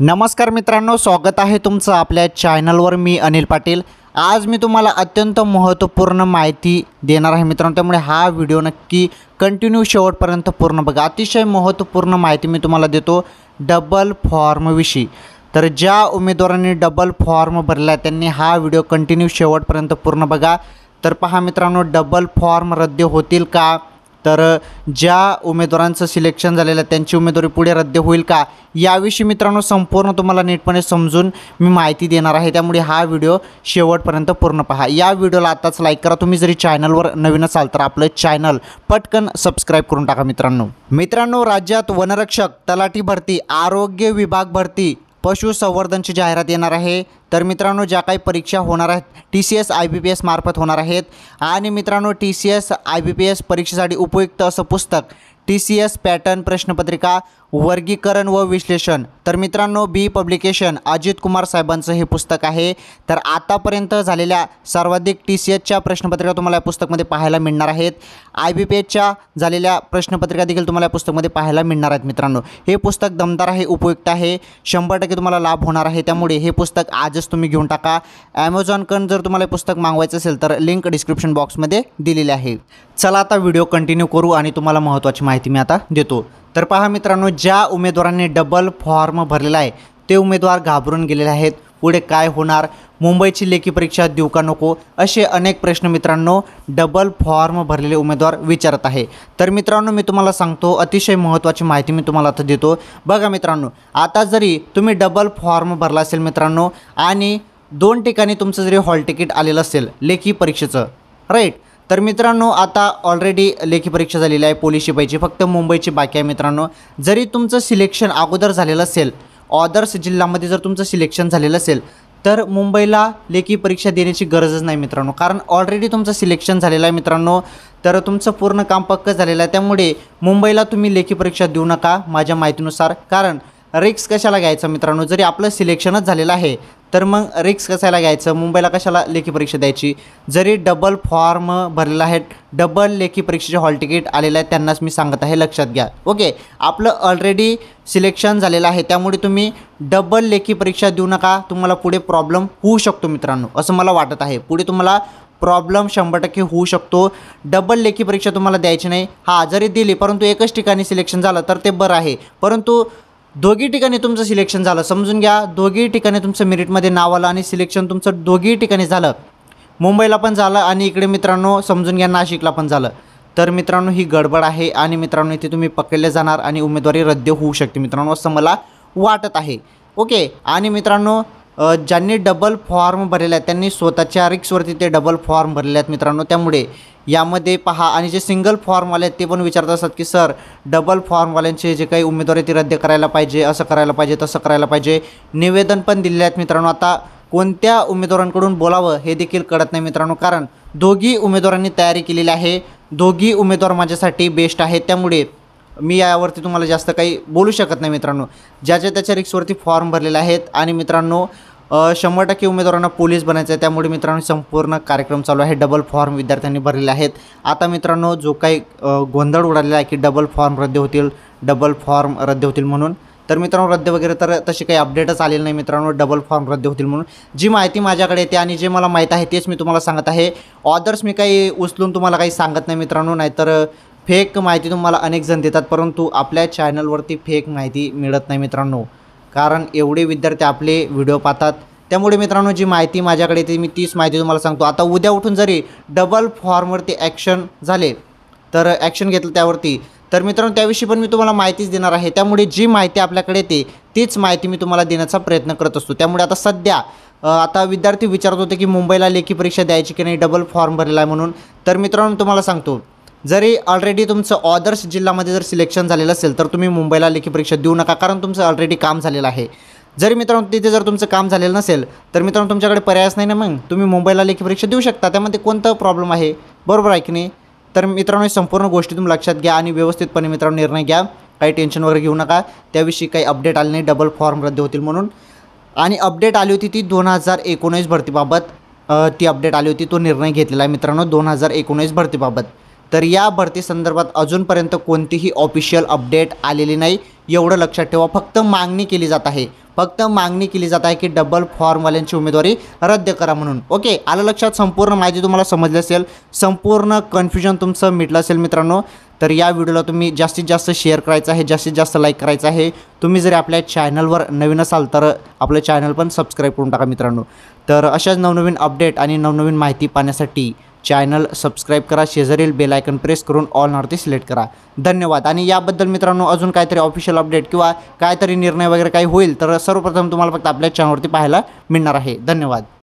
नमस्कार मित्रांनो स्वागत आहे तुमचं आपल्या चॅनलवर मी अनिल पाटील आज मी तुम्हाला अत्यंत महत्त्वपूर्ण माहिती देणार आहे मित्रांनो त्यामुळे हा व्हिडिओ नक्की कंटिन्यू शेवटपर्यंत पूर्ण बघा अतिशय महत्त्वपूर्ण माहिती मी तुम्हाला देतो डबल फॉर्मविषयी तर ज्या उमेदवारांनी डबल फॉर्म भरला त्यांनी हा व्हिडिओ कंटिन्यू शेवटपर्यंत पूर्ण बघा तर पहा मित्रांनो डबल फॉर्म रद्द होतील का तर ज्या उमेदवारांचं सिलेक्शन झालेलं आहे त्यांची उमेदवारी पुढे रद्द होईल का याविषयी मित्रांनो संपूर्ण तुम्हाला नीटपणे समजून मी माहिती देणार आहे त्यामुळे हा व्हिडिओ शेवटपर्यंत पूर्ण पहा या व्हिडिओला आताच लाईक करा तुम्ही जरी चॅनलवर नवीन असाल तर आपलं चॅनल पटकन सबस्क्राईब करून टाका मित्रांनो मित्रांनो राज्यात वनरक्षक तलाठी भरती आरोग्य विभाग भरती पशुसंवर्धनची जाहिरात येणार आहे तर मित्रांनो ज्या काही परीक्षा होणार आहेत T C S I B P S मार्फत होणार आहेत आणि मित्रांनो T C S I B P S परीक्षेसाठी उपयुक्त असं पुस्तक टी सी एस पॅटर्न प्रश्नपत्रिका वर्गीकरण व विश्लेषण तर मित्रांनो बी पब्लिकेशन अजित कुमार साहेबांचं हे पुस्तक आहे तर आतापर्यंत झालेल्या सर्वाधिक टी सी एसच्या प्रश्नपत्रिका तुम्हाला या पुस्तकमध्ये पाहायला मिळणार आहेत आय बी पी एसच्या झालेल्या प्रश्नपत्रिका देखील तुम्हाला या पुस्तकमध्ये पाहायला मिळणार आहेत मित्रांनो हे पुस्तक दमदार आहे उपयुक्त आहे शंभर टक्के तुम्हाला लाभ होणार आहे त्यामुळे हे पुस्तक आज चार्जेस तुम्ही घेऊन टाका ॲमेझॉनकडून जर तुम्हाला पुस्तक मागवायचं असेल तर लिंक डिस्क्रिप्शन बॉक्समध्ये दिलेली आहे चला आता व्हिडिओ कंटिन्यू करू आणि तुम्हाला महत्त्वाची माहिती मी आता देतो तर पहा मित्रांनो ज्या उमेदवारांनी डबल फॉर्म भरलेला आहे ते उमेदवार घाबरून गेलेले आहेत पुढे काय होणार मुंबईची लेखी परीक्षा देऊ का नको असे अनेक प्रश्न मित्रांनो डबल फॉर्म भरलेले उमेदवार विचारत आहे तर मित्रांनो मी तुम्हाला सांगतो अतिशय महत्त्वाची माहिती मी तुम्हाला आता देतो बघा मित्रांनो आता जरी तुम्ही डबल फॉर्म भरला असेल मित्रांनो आणि दोन ठिकाणी तुमचं जरी हॉल तिकीट आलेलं असेल लेखी परीक्षेचं राईट तर मित्रांनो आता ऑलरेडी लेखी परीक्षा झालेली आहे पोलीस शिपाईची फक्त मुंबईची बाकी आहे मित्रांनो जरी तुमचं सिलेक्शन अगोदर झालेलं असेल ऑदर्स जिल्ह्यामध्ये जर तुमचं सिलेक्शन झालेलं असेल तर मुंबईला लेखी परीक्षा देण्याची गरजच नाही मित्रांनो कारण ऑलरेडी तुमचं सिलेक्शन झालेलं आहे मित्रांनो तर तुमचं पूर्ण काम पक्क झालेलं आहे त्यामुळे मुंबईला तुम्ही लेखी परीक्षा देऊ नका माझ्या माहितीनुसार कारण रिक्स कशाला घ्यायचं मित्रांनो जरी आपलं सिलेक्शनच झालेलं आहे तर मग रिक्स कशाला घ्यायचं मुंबईला कशाला लेखी परीक्षा द्यायची जरी डबल फॉर्म भरलेला आहे डबल लेखी परीक्षेचे हॉल तिकीट आलेलं आहे त्यांनाच मी सांगत आहे लक्षात घ्या ओके आपलं ऑलरेडी सिलेक्शन झालेलं आहे त्यामुळे तुम्ही डबल लेखी परीक्षा देऊ नका तुम्हाला पुढे प्रॉब्लेम होऊ शकतो मित्रांनो असं मला वाटत आहे पुढे तुम्हाला प्रॉब्लेम शंभर टक्के होऊ शकतो डबल लेखी परीक्षा तुम्हाला द्यायची नाही हा जरी दिली परंतु एकच ठिकाणी सिलेक्शन झालं तर ते बरं आहे परंतु दोघी ठिकाणी तुमचं सिलेक्शन झालं समजून घ्या दोघी ठिकाणी तुमचं मेरिटमध्ये नाव आलं आणि सिलेक्शन तुमचं दोघी ठिकाणी झालं मुंबईला पण झालं आणि इकडे मित्रांनो समजून घ्या नाशिकला पण झालं तर मित्रांनो ही गडबड आहे आणि मित्रांनो इथे तुम्ही पकडले जाणार आणि उमेदवारी रद्द होऊ शकते मित्रांनो असं मला वाटत आहे ओके आणि मित्रांनो ज्यांनी डबल फॉर्म भरलेला आहेत त्यांनी स्वतःच्या रिक्सवरती ते डबल फॉर्म भरलेले आहेत मित्रांनो त्यामुळे यामध्ये पहा आणि जे सिंगल फॉर्मवाले आहेत ते पण विचारत असतात की सर डबल फॉर्मवाल्यांचे जे काही उमेदवार ते रद्द करायला पाहिजे असं करायला पाहिजे तसं करायला पाहिजे निवेदन पण दिलेले आहेत मित्रांनो आता कोणत्या उमेदवारांकडून बोलावं हे देखील कळत नाही मित्रांनो कारण दोघी उमेदवारांनी तयारी केलेली आहे दोघी उमेदवार माझ्यासाठी बेस्ट आहेत त्यामुळे मी यावरती तुम्हाला जास्त काही बोलू शकत नाही मित्रांनो ज्या त्याच्या रिक्सवरती फॉर्म भरलेले आहेत आणि मित्रांनो शंभर टक्के उमेदवारांना पोलीस बनायचं आहे त्यामुळे मित्रांनो संपूर्ण कार्यक्रम चालू आहे डबल फॉर्म विद्यार्थ्यांनी भरलेले आहेत आता मित्रांनो जो काही गोंधळ उडालेला आहे की डबल फॉर्म रद्द होतील डबल फॉर्म रद्द होतील म्हणून तर मित्रांनो रद्द वगैरे तर तशी काही अपडेटच आलेली नाही मित्रांनो डबल फॉर्म रद्द होतील म्हणून जी माहिती माझ्याकडे येते आणि जे मला माहीत आहे तेच मी तुम्हाला सांगत आहे ऑदर्स मी काही उचलून तुम्हाला काही सांगत नाही मित्रांनो नाहीतर फेक माहिती तुम्हाला अनेक जण देतात परंतु आपल्या चॅनलवरती फेक माहिती मिळत नाही मित्रांनो कारण एवढे विद्यार्थी आपले व्हिडिओ पाहतात त्यामुळे मित्रांनो जी माहिती माझ्याकडे ती मी तीच माहिती तुम्हाला सांगतो आता उद्या उठून जरी डबल फॉर्मवरती ॲक्शन झाले तर ॲक्शन घेतलं त्यावरती तर मित्रांनो त्याविषयी पण मी तुम्हाला माहितीच देणार आहे त्यामुळे जी माहिती आपल्याकडे येते तीच माहिती मी तुम्हाला देण्याचा प्रयत्न करत असतो त्यामुळे आता सध्या आता विद्यार्थी विचारत होते की मुंबईला लेखी परीक्षा द्यायची की नाही डबल फॉर्म भरलेला आहे म्हणून तर मित्रांनो तुम्हाला सांगतो जरी ऑलरेडी तुमचं ऑदर्स जिल्ह्यामध्ये जर सिलेक्शन झालेलं असेल तर तुम्ही मुंबईला लेखी परीक्षा देऊ नका कारण तुमचं ऑलरेडी काम झालेलं आहे जरी मित्रांनो तिथे जर तुमचं काम झालेलं नसेल तर मित्रांनो तुमच्याकडे पर्यायच नाही ना मग तुम्ही मुंबईला लेखी परीक्षा देऊ शकता त्यामध्ये कोणता प्रॉब्लेम आहे बरोबर आहे की नाही तर मित्रांनो संपूर्ण गोष्टी तुम्ही लक्षात घ्या आणि व्यवस्थितपणे मित्रांनो निर्णय घ्या काही टेन्शन वगैरे घेऊ नका त्याविषयी काही अपडेट आले नाही डबल फॉर्म रद्द होतील म्हणून आणि अपडेट आली होती ती दोन हजार एकोणीस भरतीबाबत ती अपडेट आली होती तो निर्णय घेतलेला आहे मित्रांनो दोन हजार एकोणीस भरतीबाबत तर या भरती संदर्भात अजूनपर्यंत कोणतीही ऑफिशियल अपडेट आलेली नाही एवढं लक्षात ठेवा फक्त मागणी केली जात आहे फक्त मागणी केली जात आहे की डबल फॉर्मवाल्यांची उमेदवारी रद्द करा म्हणून ओके आलं लक्षात संपूर्ण माहिती तुम्हाला समजली असेल संपूर्ण कन्फ्युजन तुमचं मिटलं असेल मित्रांनो तर या व्हिडिओला तुम्ही जास्तीत जास्त शेअर करायचं आहे जास्तीत जास्त लाईक करायचं आहे तुम्ही जरी आपल्या चॅनलवर नवीन असाल तर आपलं चॅनल पण सबस्क्राईब करून टाका मित्रांनो तर अशाच नवनवीन अपडेट आणि नवनवीन माहिती पाहण्यासाठी चॅनल सबस्क्राईब करा शेजारील बेलायकन प्रेस करून ऑल नॉर्थी सिलेक्ट करा धन्यवाद आणि याबद्दल मित्रांनो अजून काहीतरी ऑफिशियल अपडेट किंवा काहीतरी निर्णय वगैरे काही होईल तर सर्वप्रथम तुम्हाला फक्त आपल्या चॅनलवरती पाहायला मिळणार आहे धन्यवाद